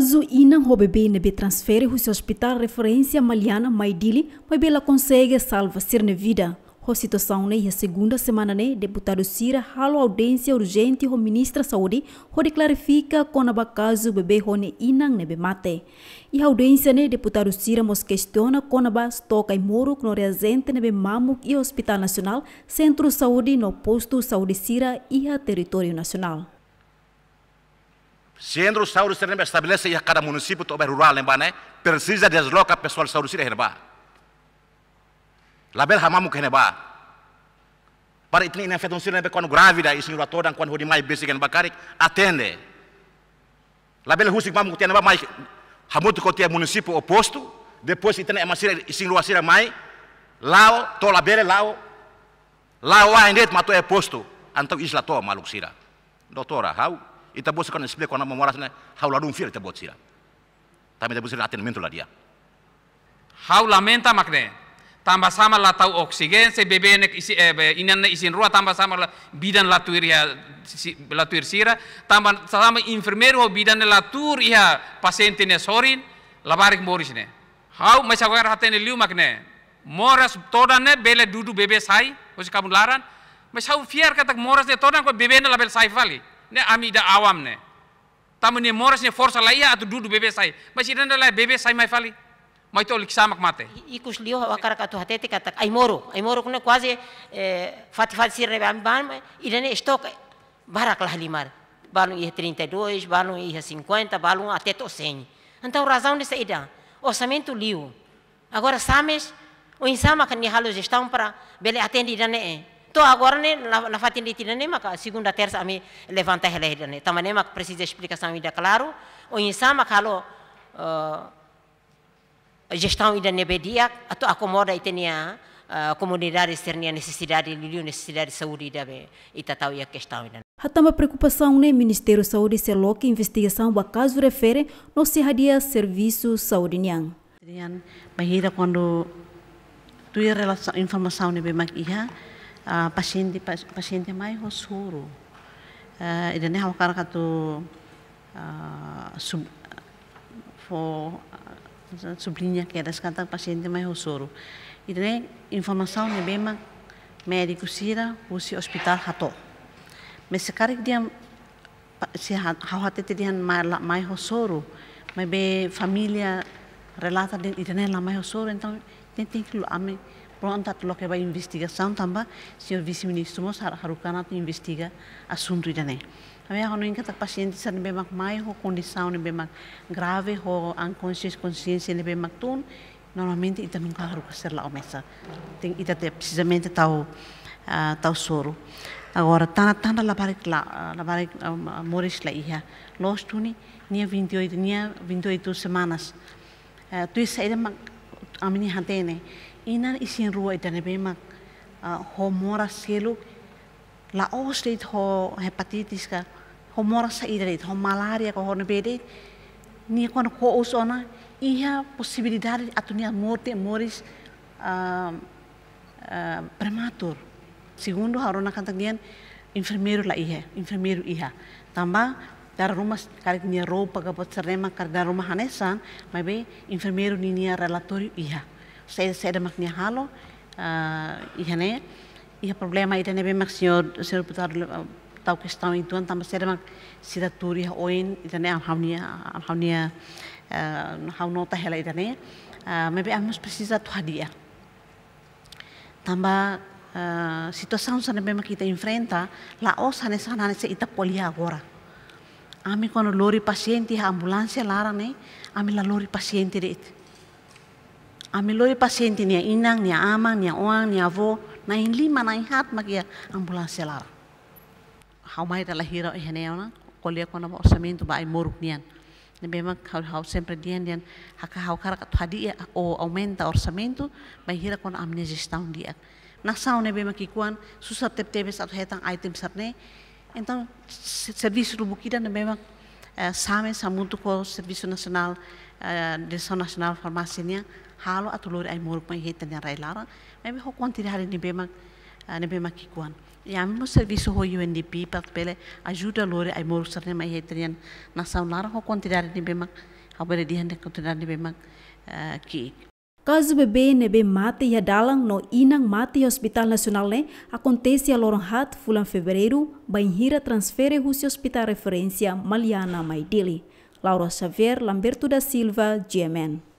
Caso Inang bebê nebe transfere o seu hospital referência maliana Maidili, mas ela consegue salvar ser na vida. A situação né, a segunda semana ne né? deputado sira halo audiência urgente o ministro saúde, onde clarifica quando caso bebê rone inang nebe mate. E audiência ne né? deputado sira mos questiona quando toca e moro no reazente nebe mamuk e hospital nacional, centro saúde no posto saúde Cira e a território nacional. Sendo o Sauro estabelece a cada município também rural em Bané, precisa deslocar pessoal Sauro Seremba. Label hamamu keneba. Para itni na fetum sirene quando grávida e senhora toda quando hodi mai besigen Bacari, atende. Label husik mamu teneba mai hamutu kotia município oposto, depois itne emasira e senhora sira mai lá, to lá lá, lao aindet mato é posto, então isla to maluk Doutora, how ita Itabosi kan isbile kona sana haula dum fir tabosira. Tami tabosi latin mentu dia. Haula menta makne. tamba sama la tau oksigen se nek isi eh, inanne isin ruah tamba sama la bidan tuir ya la tuir sira tambah sama infirmero bidan latur ya pasien ne sorin labarik ne Hau macam gua hatene liu makne. Moras ne bele dudu bebe sai, hosi kamun laran. Mas hau fiar katak moras ne todan ko bebe ne label sai fali. ne ami da awam ne tamani moras ne força lá ia atu dudu bebe sai mas iranda lá bebe sai mai fali mai tol kisamak mate ikus lio wakara katu hatete katak ai moro ai moro kuna quase eh, fati fati sirre bam bam irane stock barak lá limar balum ia 32 balum ia 50 balum até to 100 então razão de saída orçamento lio agora sames o insama kan ni halo para bele atende né então agora né, na, na fatinditina nem maca segunda terça a mim levanta a relé né. Também nem maca precisa explicação ainda é claro. O insama maca halo uh, ah, gestão ainda nebedia ato acomoda e tinha uh, ah, comunidade externa necessidade de necessidade de saúde da bem e tal tá, tá, e a questão ainda. Né? Há também preocupação né Ministério da Saúde se loca investigação ba caso refere no se radia serviço saúde niang. Dengan bahira quando tu relação informação ne né? bem maca a pasiente di mai suru. uh, eh, idane hawakara ka tu ah, sub fo sublinya ah, sublinha que era kata pasiente mai hosuru idane informasau ne bema mediku sira usi hospital hato me sekare dia si hawatete dia mai mai suru mai be familia relata idane la mai ho suru tem tem que ame pronto atlo que vai investigação tamba senhor vice-ministro mos har harukana tu investiga assunto idane Kami ako nung katak pasyente sa nabimak may nem bem nabimak grave ho unconscious consciência nem bem nabimak tun normalmente ita nunca haruka ser la omesa tem ita te precisamente tau eh, tau soro agora tana tana la barek la la barek uh, eh, moris la iha los tuni nia 28 nia 28 semanas tu isso tu isa ida mak amini hantene Inan isin rua itane bemak uh, homora seluk la oslit ho hepatitis ka homora sa idrit ho malaria ko horne bede ni kon ko usona iha possibilidade atunia morte moris ah, ah, prematur segundo harona kantagian infermeru la iha infermeru iha tamba dar rumah karek ni ropa ka pot serema kar dar rumah hanesan mabe infermeru ni ni relatorio iha se Sedemag Nihalo, Ihane, ah, El problema Irene Bemak, señor, señor diputado, tau que estão em tuan si serem sida turi oin idane am haunia am haunia hauno nota hela idane maybe amos precisa tu tamba ah, situação sana bem kita enfrenta la osa hane sana se ita polia agora ami quando lori paciente ambulancia, ambulância lara ami la eh, lori paciente deit Amiloi pasienti nia inang, nia ama, nia oang, nia vo na in lima, na in hat makia ya. ambulância selar Hau mai tala hira e hene ona kolia kona ba orçamento ba ai moruk nian. Na bema hau hau sempre dian dian, haka hau kara kat hadia o aumenta orçamento, ba hira kona amnesia staun dia. Na saun ne bema kikuan, susat tep tepes atau hetang item sarne, então servis do Bukida na bema eh, same samuntu ko servisu nasional, eh, desa nasional farmasinya halo atulori ai moruk mai hita ni rai lara mai hokwan tiri hari ni bema be eh, bema kikuan ya mo serviço ho UNDP pat pele ajuda lori ai moruk sarne mai heta den na lara hokwan tiri hari ni bema habere di hande konti hari ni mak eh, ki Kazubebe nebe mate ya dalang no inang mate Hospital nasional ne akontesia lorong Hat fulan fevereiro hira transfere husi Hospital referensia Maliana Maidili. Laura Xavier, Lamberto da Silva, GMN.